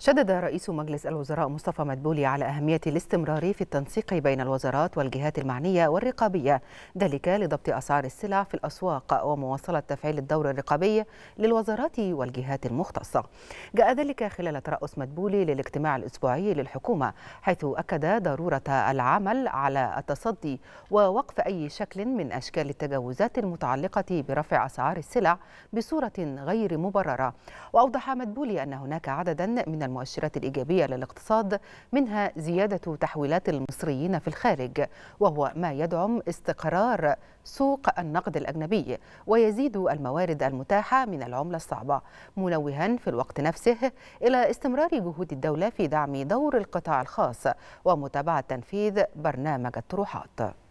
شدد رئيس مجلس الوزراء مصطفى مدبولي على أهمية الاستمرار في التنسيق بين الوزارات والجهات المعنية والرقابية ذلك لضبط أسعار السلع في الأسواق ومواصلة تفعيل الدور الرقابي للوزارات والجهات المختصة جاء ذلك خلال ترأس مدبولي للاجتماع الأسبوعي للحكومة حيث أكد ضرورة العمل على التصدي ووقف أي شكل من أشكال التجاوزات المتعلقة برفع أسعار السلع بصورة غير مبررة وأوضح مدبولي أن هناك عددا من المؤشرات الإيجابية للاقتصاد منها زيادة تحويلات المصريين في الخارج وهو ما يدعم استقرار سوق النقد الأجنبي ويزيد الموارد المتاحة من العملة الصعبة منوها في الوقت نفسه إلى استمرار جهود الدولة في دعم دور القطاع الخاص ومتابعة تنفيذ برنامج الطروحات